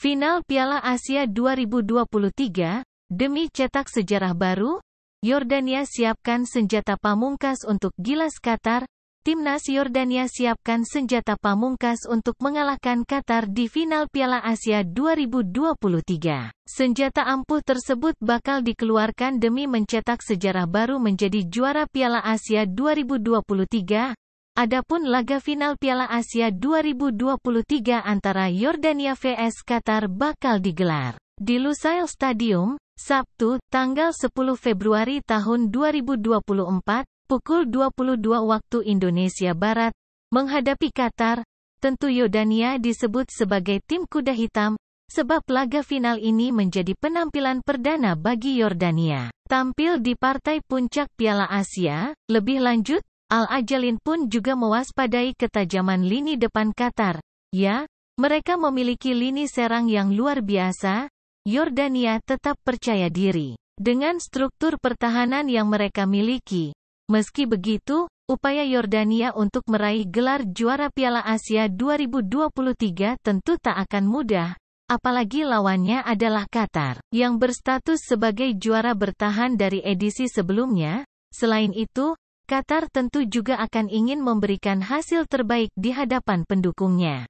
Final Piala Asia 2023, demi cetak sejarah baru, Yordania siapkan senjata pamungkas untuk gilas Qatar. Timnas Yordania siapkan senjata pamungkas untuk mengalahkan Qatar di final Piala Asia 2023. Senjata ampuh tersebut bakal dikeluarkan demi mencetak sejarah baru menjadi juara Piala Asia 2023. Adapun laga final Piala Asia 2023 antara Yordania vs Qatar bakal digelar di Lusail Stadium, Sabtu, tanggal 10 Februari tahun 2024, pukul 22 waktu Indonesia Barat, menghadapi Qatar. Tentu Yordania disebut sebagai tim kuda hitam, sebab laga final ini menjadi penampilan perdana bagi Yordania. Tampil di partai puncak Piala Asia, lebih lanjut, Al-Ajalin pun juga mewaspadai ketajaman lini depan Qatar. Ya, mereka memiliki lini serang yang luar biasa, Yordania tetap percaya diri. Dengan struktur pertahanan yang mereka miliki. Meski begitu, upaya Yordania untuk meraih gelar juara Piala Asia 2023 tentu tak akan mudah, apalagi lawannya adalah Qatar, yang berstatus sebagai juara bertahan dari edisi sebelumnya. Selain itu, Qatar tentu juga akan ingin memberikan hasil terbaik di hadapan pendukungnya.